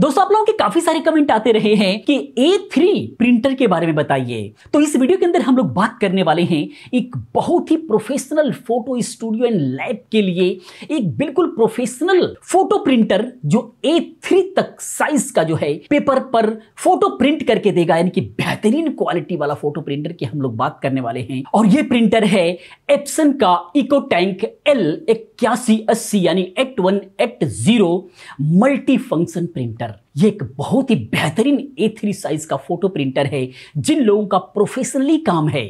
दोस्तों आप लोगों के काफी सारे कमेंट आते रहे हैं कि A3 प्रिंटर के बारे में बताइए तो इस वीडियो के अंदर हम लोग बात करने वाले हैं एक बहुत ही professional photo studio and lab के लिए एक बिल्कुल प्रोफेशनल फोटो प्रिंटर जो A3 तक साइज का जो है पेपर पर फोटो प्रिंट करके देगा यानी कि बेहतरीन क्वालिटी वाला फोटो प्रिंटर की हम लोग बात करने वाले हैं और ये प्रिंटर है एप्सन का इको टैंक एल इक्यासी अस्सी यानी eight one eight zero multi function printer maker ये एक बहुत ही बेहतरीन ए थ्री साइज़ का फ़ोटो प्रिंटर है जिन लोगों का प्रोफेशनली काम है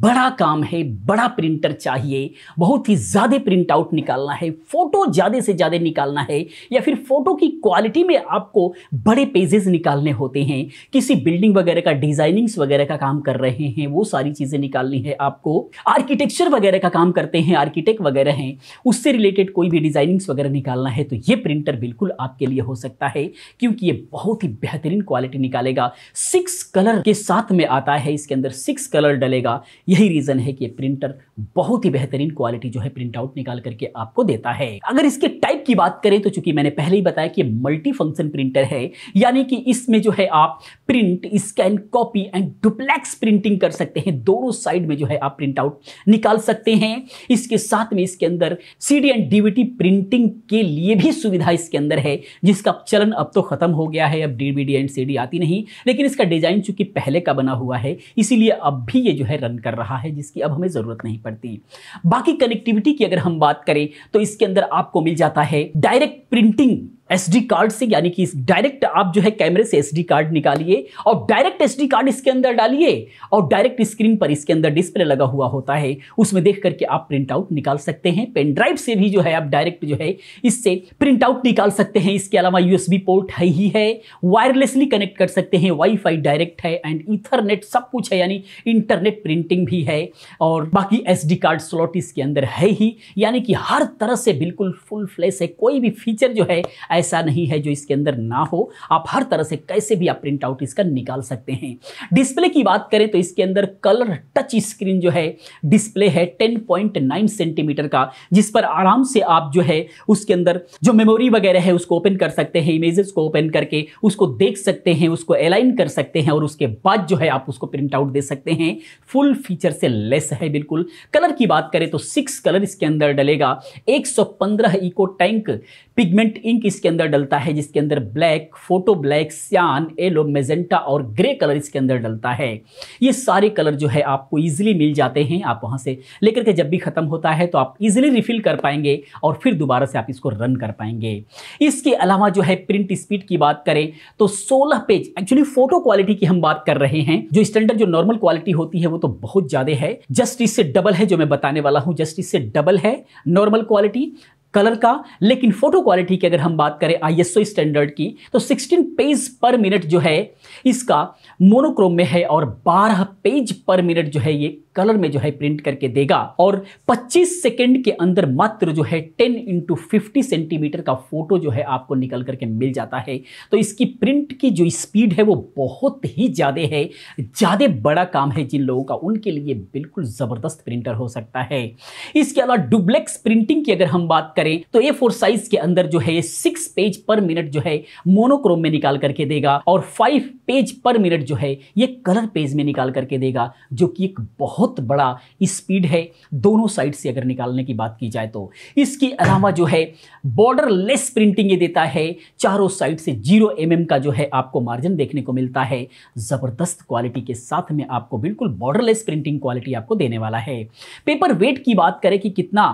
बड़ा काम है बड़ा प्रिंटर चाहिए बहुत ही ज़्यादा प्रिंट आउट निकालना है फ़ोटो ज़्यादा से ज़्यादा निकालना है या फिर फ़ोटो की क्वालिटी में आपको बड़े पेजेस निकालने होते हैं किसी बिल्डिंग वगैरह का डिज़ाइनिंग्स वगैरह का काम कर रहे हैं वो सारी चीज़ें निकालनी है आपको आर्किटेक्चर वगैरह का काम करते हैं आर्किटेक्ट वगैरह हैं उससे रिलेटेड कोई भी डिज़ाइनिंग्स वगैरह निकालना है तो ये प्रिंटर बिल्कुल आपके लिए हो सकता है क्योंकि की ये बहुत ही बेहतरीन क्वालिटी निकालेगा सिक्स कलर के साथ में आता है इसके अंदर सिक्स कलर डलेगा यही रीज़न है कि ये प्रिंटर बहुत ही बेहतरीन क्वालिटी जो है प्रिंट आउट निकाल करके आपको देता है अगर इसके टाइप की बात करें तो चूंकि मैंने पहले ही बताया कि मल्टी फंक्शन प्रिंटर है यानी कि इसमें जो है आप print scan copy and duplex printing कर सकते हैं दोनों साइड में जो है आप प्रिंट आउट निकाल सकते हैं इसके साथ में इसके अंदर सीडी एंड डीवीटी प्रिंटिंग के लिए भी सुविधा इसके अंदर है जिसका चलन अब तो खत्म हो गया है अब D D and C D आती नहीं लेकिन इसका डिज़ाइन चूंकि पहले का बना हुआ है इसीलिए अब भी ये जो है रन कर रहा है जिसकी अब हमें ज़रूरत नहीं पड़ती बाकी कनेक्टिविटी की अगर हम बात करें तो इसके अंदर आपको मिल जाता है डायरेक्ट प्रिंटिंग एस कार्ड से यानी कि डायरेक्ट आप जो है कैमरे से एस कार्ड निकालिए और डायरेक्ट एस कार्ड इसके अंदर डालिए और डायरेक्ट स्क्रीन पर इसके अंदर डिस्प्ले लगा हुआ होता है उसमें देख करके आप प्रिंट आउट निकाल सकते हैं पेन ड्राइव से भी जो है आप डायरेक्ट जो है इससे प्रिंट आउट निकाल सकते हैं इसके अलावा यूएसबी पोर्ट है ही है वायरलेसली कनेक्ट कर सकते हैं वाईफाई डायरेक्ट है एंड इथरनेट सब कुछ है यानी इंटरनेट प्रिंटिंग भी है और बाकी एस कार्ड स्लॉट इसके अंदर है ही यानी कि हर तरह से बिल्कुल फुल फ्लैश है कोई भी फीचर जो है ऐसा नहीं है जो इसके अंदर ना हो आप हर तरह से कैसे भी आप प्रिंट आउट इसका निकाल सकते हैं डिस्प्ले की बात करें तो इसके अंदर कलर टच स्क्रीन जो है डिस्प्ले है 10.9 सेंटीमीटर का जिस पर आराम से आप जो है उसके अंदर जो मेमोरी वगैरह है उसको ओपन कर सकते हैं इमेजेस को ओपन करके उसको देख सकते हैं उसको अलाइन कर सकते हैं और उसके बाद जो है आप उसको प्रिंट आउट दे सकते हैं फुल फीचर से लेस है बिल्कुल कलर की बात करें तो सिक्स कलर इसके अंदर डलेगा 115 इको टैंक पिगमेंट इंक इसके इसके अंदर डलता है जिसके अंदर black photo black cyan yellow magenta और ग्रे कलर इसके अंदर डलता है ये सारे कलर जो है आपको ईजिली मिल जाते हैं आप वहाँ से लेकर के जब भी ख़त्म होता है तो आप ईजिली रिफिल कर पाएंगे और फिर दोबारा से आप इसको रन कर पाएंगे इसके अलावा जो है प्रिंट स्पीड की बात करें तो सोलह पेज एक्चुअली फोटो क्वालिटी की हम बात कर रहे हैं जो स्टैंडर्ड जो नॉर्मल क्वालिटी होती है वो तो बहुत ज़्यादा है जस्ट इससे डबल है जो मैं बताने वाला हूँ जस्ट इससे डबल है नॉर्मल क्वालिटी कलर का लेकिन फोटो क्वालिटी की अगर हम बात करें आईएसओ स्टैंडर्ड की तो 16 पेज पर मिनट जो है इसका मोनोक्रोम में है और 12 पेज पर मिनट जो है ये कलर में जो है प्रिंट करके देगा और 25 सेकंड के अंदर मात्र जो है 10 इंटू फिफ्टी सेंटीमीटर का फोटो जो है आपको निकल करके मिल जाता है तो इसकी प्रिंट की जो स्पीड है वो बहुत ही ज़्यादा है ज़्यादा बड़ा काम है जिन लोगों का उनके लिए बिल्कुल ज़बरदस्त प्रिंटर हो सकता है इसके अलावा डुब्लेक्स प्रिंटिंग की अगर हम बात करें करें तो ए फोर साइज के अंदर जो है सिक्स पेज पर मिनट जो है मोनोक्रोम में निकाल करके देगा और फाइव पेज पर मिनट जो है ये कलर पेज में निकाल करके देगा जो कि एक बहुत बड़ा स्पीड है दोनों साइड से अगर निकालने की बात की जाए तो इसके अलावा जो है बॉर्डर लेस प्रिंटिंग ये देता है चारों साइड से जीरो एम mm का जो है आपको मार्जिन देखने को मिलता है ज़बरदस्त क्वालिटी के साथ में आपको बिल्कुल बॉर्डरलेस प्रिंटिंग क्वालिटी आपको देने वाला है पेपर वेट की बात करें कि कितना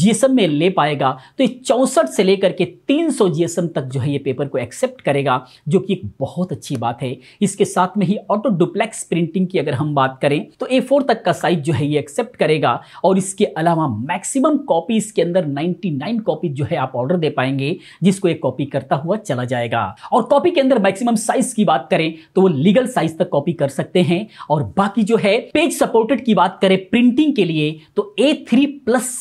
जीएसएम में ले पाएगा तो ये चौंसठ से लेकर के 300 सौ जीएसएम तक जो है ये पेपर को एक्सेप्ट करेगा जो कि एक बहुत अच्छी बात है इसके साथ में ही ऑटो डुप्लेक्स प्रिंटिंग की अगर हम बात करें तो ए तक का साइज जो है ये एक्सेप्ट करेगा और इसके अलावा मैक्सिमम कॉपी इसके अंदर 99 कॉपी जो है आप ऑर्डर दे पाएंगे जिसको एक कॉपी करता हुआ चला जाएगा और कॉपी के अंदर मैक्सिमम साइज की बात करें तो वो लीगल साइज तक कॉपी कर सकते हैं और बाकी जो है पेज सपोर्टेड की बात करें प्रिंटिंग के लिए तो ए थ्री प्लस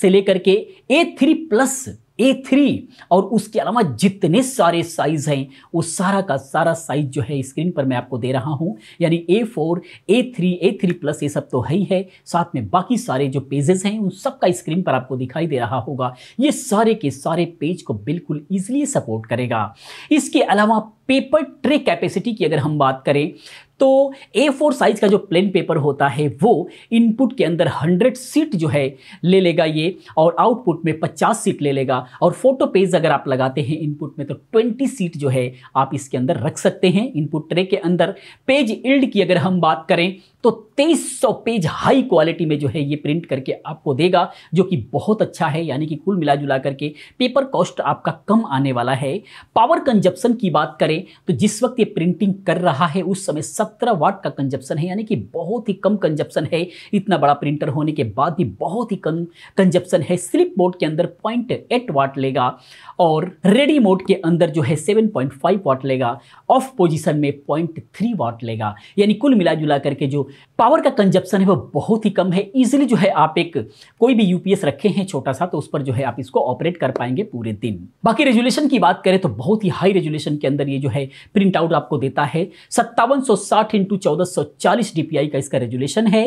से लेकर के A three plus A three और उसके अलावा जितने सारे साइज़ हैं वो सारा का सारा साइज़ जो है स्क्रीन पर मैं आपको दे रहा हूँ यानी A four A three A three plus ये सब तो है ही है साथ में बाकी सारे जो पेजेस हैं उन सब का स्क्रीन पर आपको दिखाई दे रहा होगा ये सारे के सारे पेज को बिल्कुल ईजिली सपोर्ट करेगा इसके अलावा पेपर ट्रे कैपेसिटी की अगर हम बात करें तो ए फोर साइज का जो प्लेन पेपर होता है वो इनपुट के अंदर 100 सीट जो है ले लेगा ये और आउटपुट में 50 सीट ले लेगा और फोटो पेज अगर आप लगाते हैं इनपुट में तो 20 सीट जो है आप इसके अंदर रख सकते हैं इनपुट ट्रे के अंदर पेज इल्ड की अगर हम बात करें तो 2300 पेज हाई क्वालिटी में जो है ये प्रिंट करके आपको देगा जो कि बहुत अच्छा है यानी कि कुल मिला जुला करके पेपर कॉस्ट आपका कम आने वाला है पावर कंजप्शन की बात करें तो जिस वक्त ये प्रिंटिंग कर रहा है उस समय 17 वाट का कंजप्शन है यानी कि बहुत ही कम कंजप्शन है इतना बड़ा प्रिंटर होने के बाद भी बहुत ही कम कंजप्शन है स्लिप मोड के अंदर पॉइंट वाट लेगा और रेडी मोड के अंदर जो है सेवन वाट लेगा ऑफ पोजिशन में पॉइंट वाट लेगा यानी कुल मिला जुला करके जो पावर का कंजप्शन है वो बहुत ही कम है इजीली जो है आप एक कोई भी यूपीएस रखे हैं छोटा सा तो उस पर जो है आप इसको ऑपरेट कर पाएंगे पूरे दिन बाकी रेजुलेशन की बात करें तो बहुत ही हाई रेजुलेशन के अंदर ये जो है प्रिंट आउट आपको देता है सत्तावन सौ साठ इंटू चौदह सौ चालीस डीपीआई का इसका रेजुलेशन है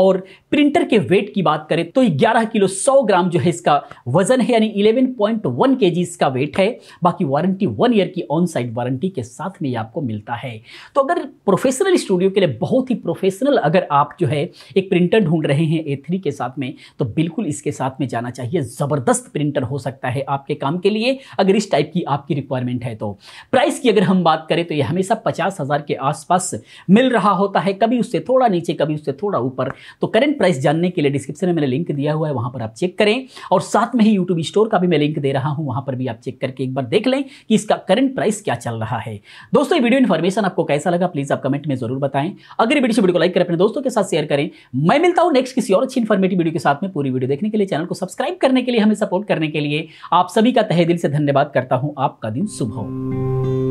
और प्रिंटर के वेट की बात करें तो ग्यारह किलो सौ ग्राम जो है इसका वजन है यानी इलेवन पॉइंट वन के जी इसका वेट है बाकी वारंटी वन ईयर की ऑन साइड वारंटी के साथ में आपको मिलता है तो अगर प्रोफेशनल स्टूडियो के लिए बहुत ही प्रोफेशनल प्रोफेशनल अगर आप जो है एक प्रिंटर ढूंढ रहे हैं ए के साथ में तो बिल्कुल इसके साथ में जाना चाहिए ज़बरदस्त प्रिंटर हो सकता है आपके काम के लिए अगर इस टाइप की आपकी रिक्वायरमेंट है तो प्राइस की अगर हम बात करें तो ये हमेशा पचास हज़ार के आसपास मिल रहा होता है कभी उससे थोड़ा नीचे कभी उससे थोड़ा ऊपर तो करंट प्राइस जानने के लिए डिस्क्रिप्शन में मैंने लिंक दिया हुआ है वहाँ पर आप चेक करें और साथ में ही यूट्यूब स्टोर का भी मैं लिंक दे रहा हूँ वहाँ पर भी आप चेक करके एक बार देख लें कि इसका करंट प्राइस क्या चल रहा है दोस्तों ये वीडियो इन्फॉर्मेशन आपको कैसा लगा प्लीज़ आप कमेंट में ज़रूर बताएं अगर वीडियो वीडियो को लाइक लेकर अपने दोस्तों के साथ शेयर करें मैं मिलता हूं नेक्स्ट किसी और अच्छी इन्फॉर्मेटिव वीडियो के साथ में पूरी वीडियो देखने के लिए चैनल को सब्सक्राइब करने के लिए हमें सपोर्ट करने के लिए आप सभी का तहे दिल से धन्यवाद करता हूं आपका दिन शुभ हो